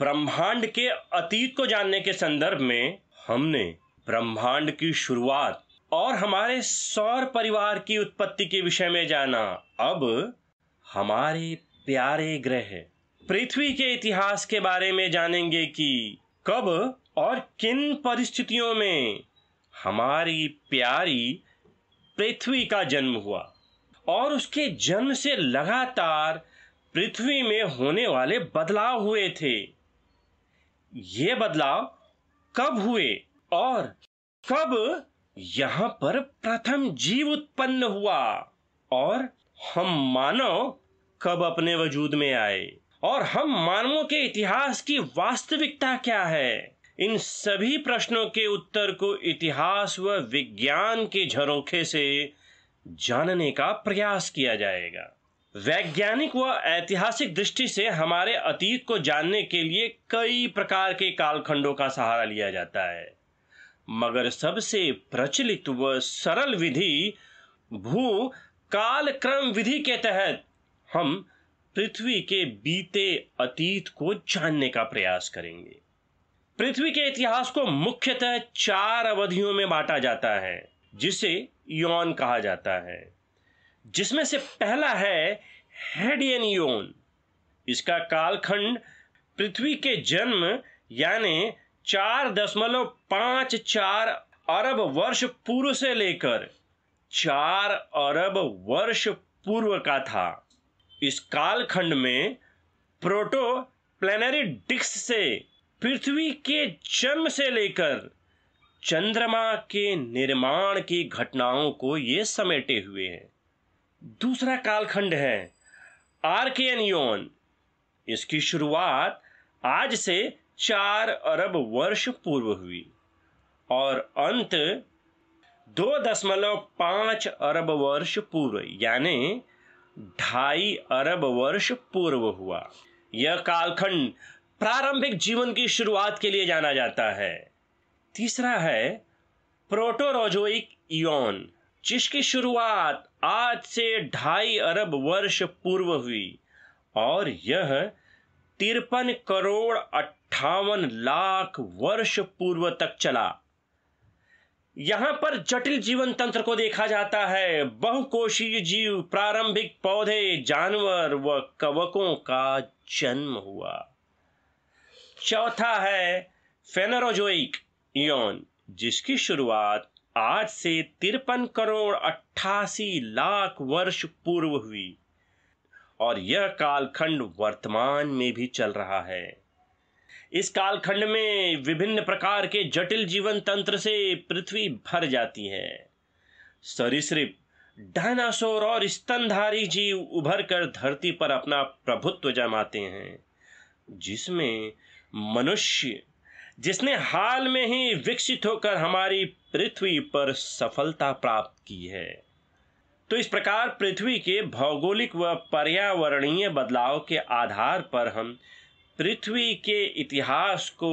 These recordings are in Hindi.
ब्रह्मांड के अतीत को जानने के संदर्भ में हमने ब्रह्मांड की शुरुआत और हमारे सौर परिवार की उत्पत्ति के विषय में जाना अब हमारे प्यारे ग्रह पृथ्वी के इतिहास के बारे में जानेंगे कि कब और किन परिस्थितियों में हमारी प्यारी पृथ्वी का जन्म हुआ और उसके जन्म से लगातार पृथ्वी में होने वाले बदलाव हुए थे ये बदलाव कब हुए और कब यहाँ पर प्रथम जीव उत्पन्न हुआ और हम मानव कब अपने वजूद में आए और हम मानवों के इतिहास की वास्तविकता क्या है इन सभी प्रश्नों के उत्तर को इतिहास व विज्ञान के झरोखे से जानने का प्रयास किया जाएगा वैज्ञानिक व ऐतिहासिक दृष्टि से हमारे अतीत को जानने के लिए कई प्रकार के कालखंडों का सहारा लिया जाता है मगर सबसे प्रचलित व सरल विधि भू कालक्रम विधि के तहत हम पृथ्वी के बीते अतीत को जानने का प्रयास करेंगे पृथ्वी के इतिहास को मुख्यतः चार अवधियों में बांटा जाता है जिसे यौन कहा जाता है जिसमें से पहला है हेडियनियोन इसका कालखंड पृथ्वी के जन्म यानी चार दशमलव पांच चार अरब वर्ष पूर्व से लेकर चार अरब वर्ष पूर्व का था इस कालखंड में प्रोटो प्लेनरी डिक्स से पृथ्वी के जन्म से लेकर चंद्रमा के निर्माण की घटनाओं को ये समेटे हुए हैं दूसरा कालखंड है आर्कियन योन इसकी शुरुआत आज से चार अरब वर्ष पूर्व हुई और अंत दो दशमलव पांच अरब वर्ष पूर्व यानी ढाई अरब वर्ष पूर्व हुआ यह कालखंड प्रारंभिक जीवन की शुरुआत के लिए जाना जाता है तीसरा है प्रोटोरोजोइक योन जिसकी शुरुआत आज से ढाई अरब वर्ष पूर्व हुई और यह तिरपन करोड़ अट्ठावन लाख वर्ष पूर्व तक चला यहां पर जटिल जीवन तंत्र को देखा जाता है बहुकोशीय जीव प्रारंभिक पौधे जानवर व कवकों का जन्म हुआ चौथा है फेनरोजोइक यौन जिसकी शुरुआत आज से तिरपन करोड़ अट्ठासी लाख वर्ष पूर्व हुई और यह कालखंड वर्तमान में भी चल रहा है इस कालखंड में विभिन्न प्रकार के जटिल जीवन तंत्र से पृथ्वी भर जाती है सरीसृप डायनासोर और स्तनधारी जीव उभर कर धरती पर अपना प्रभुत्व जमाते हैं जिसमें मनुष्य जिसने हाल में ही विकसित होकर हमारी पृथ्वी पर सफलता प्राप्त की है तो इस प्रकार पृथ्वी के भौगोलिक व पर्यावरणीय बदलाव के आधार पर हम पृथ्वी के इतिहास को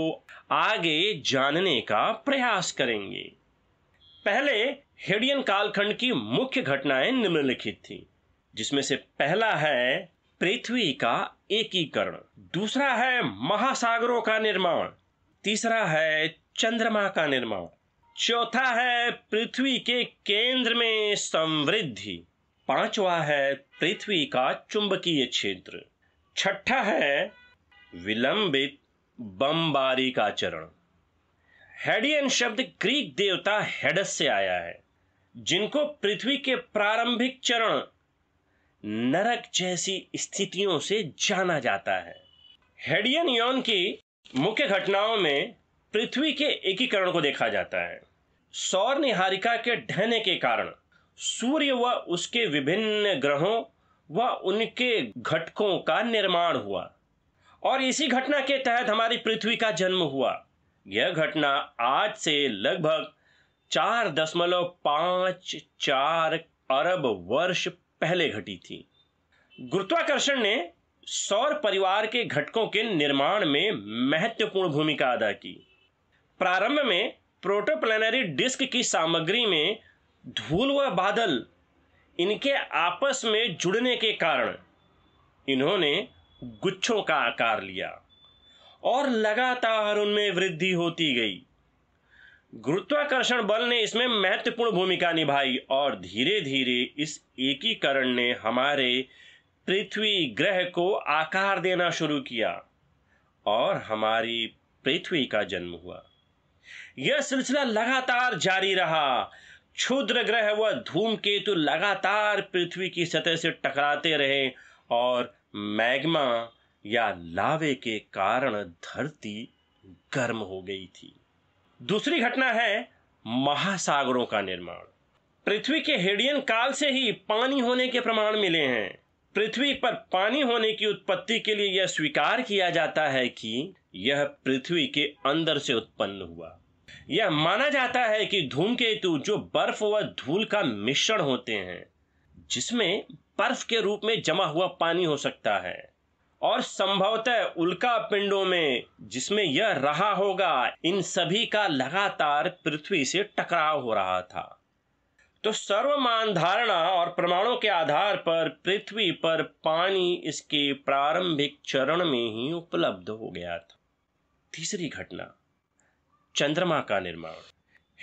आगे जानने का प्रयास करेंगे पहले हेडियन कालखंड की मुख्य घटनाएं निम्नलिखित थी जिसमें से पहला है पृथ्वी का एकीकरण दूसरा है महासागरों का निर्माण तीसरा है चंद्रमा का निर्माण चौथा है पृथ्वी के केंद्र में समृद्धि पांचवा है पृथ्वी का चुंबकीय क्षेत्र छठा है विलंबित बमबारी का चरण हेडियन शब्द ग्रीक देवता हेडस से आया है जिनको पृथ्वी के प्रारंभिक चरण नरक जैसी स्थितियों से जाना जाता है हेडियन यौन की मुख्य घटनाओं में पृथ्वी के एकीकरण को देखा जाता है सौर निहारिका के ढहने के कारण सूर्य व उसके विभिन्न ग्रहों व उनके घटकों का निर्माण हुआ और इसी घटना के तहत हमारी पृथ्वी का जन्म हुआ यह घटना आज से लगभग चार दशमलव पांच चार अरब वर्ष पहले घटी थी गुरुत्वाकर्षण ने सौर परिवार के घटकों के निर्माण में महत्वपूर्ण भूमिका अदा की प्रारंभ में प्रोटोप्लेनरी डिस्क की सामग्री में धूल व बादल इनके आपस में जुड़ने के कारण इन्होंने गुच्छों का आकार लिया और लगातार उनमें वृद्धि होती गई गुरुत्वाकर्षण बल ने इसमें महत्वपूर्ण भूमिका निभाई और धीरे धीरे इस एकीकरण ने हमारे पृथ्वी ग्रह को आकार देना शुरू किया और हमारी पृथ्वी का जन्म हुआ यह सिलसिला लगातार जारी रहा क्षुद्र ग्रह व केतु लगातार पृथ्वी की सतह से टकराते रहे और मैग्मा या लावे के कारण धरती गर्म हो गई थी दूसरी घटना है महासागरों का निर्माण पृथ्वी के हेडियन काल से ही पानी होने के प्रमाण मिले हैं पृथ्वी पर पानी होने की उत्पत्ति के लिए यह स्वीकार किया जाता है कि यह पृथ्वी के अंदर से उत्पन्न हुआ यह माना जाता है कि धूमकेतु जो बर्फ व धूल का मिश्रण होते हैं जिसमें बर्फ के रूप में जमा हुआ पानी हो सकता है और संभवतः उल्का पिंडों में जिसमें यह रहा होगा इन सभी का लगातार पृथ्वी से टकराव हो रहा था तो सर्वमान धारणा और प्रमाणों के आधार पर पृथ्वी पर पानी इसके प्रारंभिक चरण में ही उपलब्ध हो गया था तीसरी घटना चंद्रमा का निर्माण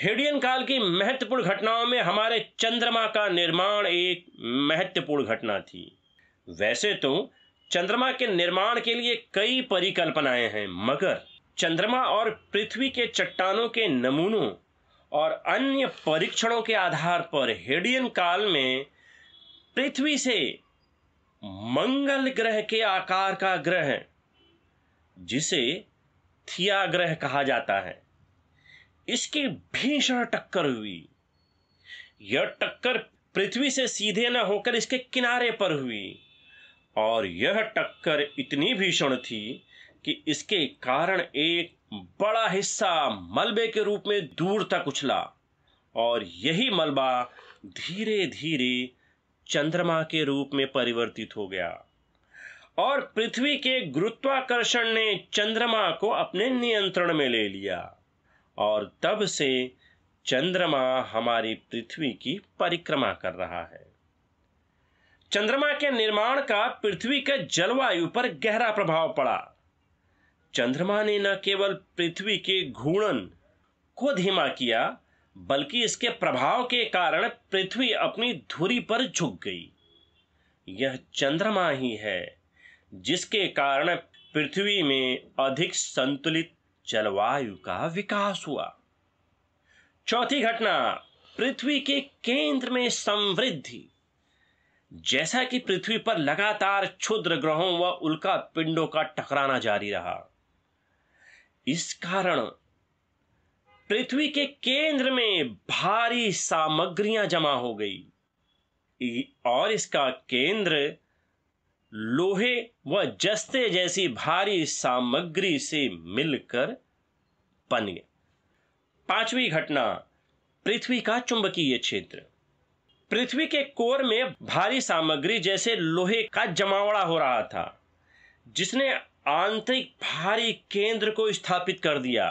हेडियन काल की महत्वपूर्ण घटनाओं में हमारे चंद्रमा का निर्माण एक महत्वपूर्ण घटना थी वैसे तो चंद्रमा के निर्माण के लिए कई परिकल्पनाएं हैं मगर चंद्रमा और पृथ्वी के चट्टानों के नमूनों और अन्य परीक्षणों के आधार पर हेडियन काल में पृथ्वी से मंगल ग्रह के आकार का ग्रह जिसे थिया ग्रह कहा जाता है इसकी भीषण टक्कर हुई यह टक्कर पृथ्वी से सीधे न होकर इसके किनारे पर हुई और यह टक्कर इतनी भीषण थी कि इसके कारण एक बड़ा हिस्सा मलबे के रूप में दूर तक उछला और यही मलबा धीरे धीरे चंद्रमा के रूप में परिवर्तित हो गया और पृथ्वी के गुरुत्वाकर्षण ने चंद्रमा को अपने नियंत्रण में ले लिया और तब से चंद्रमा हमारी पृथ्वी की परिक्रमा कर रहा है चंद्रमा के निर्माण का पृथ्वी के जलवायु पर गहरा प्रभाव पड़ा चंद्रमा ने न केवल पृथ्वी के घूर्णन को धीमा किया बल्कि इसके प्रभाव के कारण पृथ्वी अपनी धुरी पर झुक गई यह चंद्रमा ही है जिसके कारण पृथ्वी में अधिक संतुलित जलवायु का विकास हुआ चौथी घटना पृथ्वी के केंद्र में समृद्धि जैसा कि पृथ्वी पर लगातार क्षुद्र ग्रहों व उल्का पिंडों का टकराना जारी रहा इस कारण पृथ्वी के केंद्र में भारी सामग्रियां जमा हो गई और इसका केंद्र लोहे व जस्ते जैसी भारी सामग्री से मिलकर बन गए पांचवी घटना पृथ्वी का चुंबकीय क्षेत्र पृथ्वी के कोर में भारी सामग्री जैसे लोहे का जमावड़ा हो रहा था जिसने आंतरिक भारी केंद्र को स्थापित कर दिया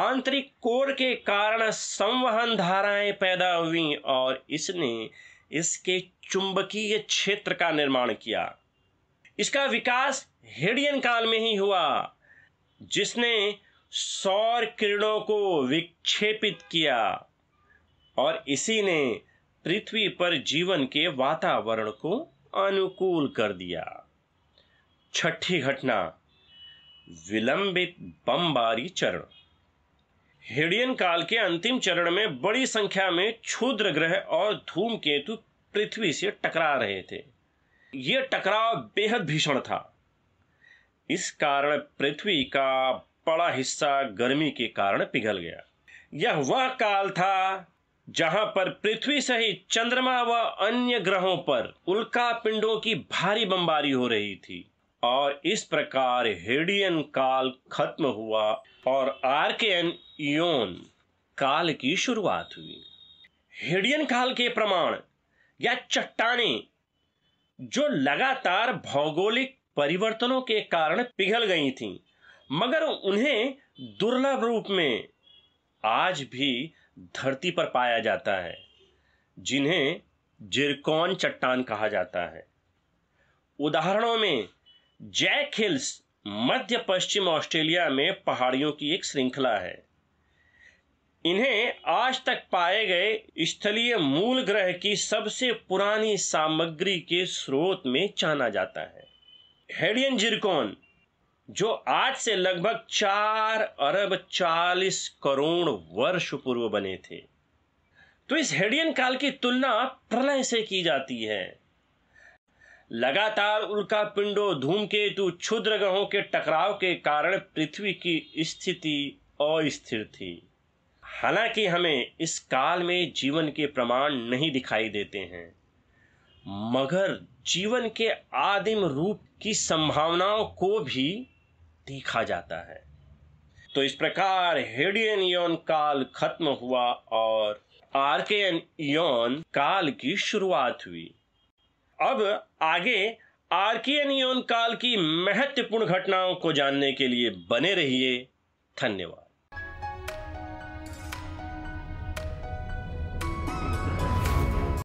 आंतरिक कोर के कारण संवहन धाराएं पैदा हुई और इसने इसके चुंबकीय क्षेत्र का निर्माण किया इसका विकास हेडियन काल में ही हुआ जिसने सौर किरणों को विक्षेपित किया और इसी ने पृथ्वी पर जीवन के वातावरण को अनुकूल कर दिया छठी घटना विलंबित बमबारी चरण हिडियन काल के अंतिम चरण में बड़ी संख्या में क्षुद्र ग्रह और धूम केतु पृथ्वी से टकरा रहे थे यह टकराव बेहद भीषण था इस कारण पृथ्वी का बड़ा हिस्सा गर्मी के कारण पिघल गया यह वह काल था जहां पर पृथ्वी सहित चंद्रमा व अन्य ग्रहों पर उल्का पिंडों की भारी बमबारी हो रही थी और इस प्रकार हेडियन काल खत्म हुआ और आर्कियन योन काल की शुरुआत हुई हेडियन काल के प्रमाण या चट्टाने जो लगातार भौगोलिक परिवर्तनों के कारण पिघल गई थीं, मगर उन्हें दुर्लभ रूप में आज भी धरती पर पाया जाता है जिन्हें जिरकॉन चट्टान कहा जाता है उदाहरणों में जैक हिल्स मध्य पश्चिम ऑस्ट्रेलिया में पहाड़ियों की एक श्रृंखला है इन्हें आज तक पाए गए स्थलीय मूल ग्रह की सबसे पुरानी सामग्री के स्रोत में जाना जाता है हेडियन जिरकोन जो आज से लगभग चार अरब चालीस करोड़ वर्ष पूर्व बने थे तो इस हेडियन काल की तुलना प्रलय से की जाती है लगातार उल्का पिंडो धूमकेतु क्षुद्र ग्रहों के टकराव के कारण पृथ्वी की स्थिति अस्थिर थी हालांकि हमें इस काल में जीवन के प्रमाण नहीं दिखाई देते हैं मगर जीवन के आदिम रूप की संभावनाओं को भी देखा जाता है तो इस प्रकार हेडियन यौन काल खत्म हुआ और आर्केन यौन काल की शुरुआत हुई अब आगे नियोन काल की महत्वपूर्ण घटनाओं को जानने के लिए बने रहिए धन्यवाद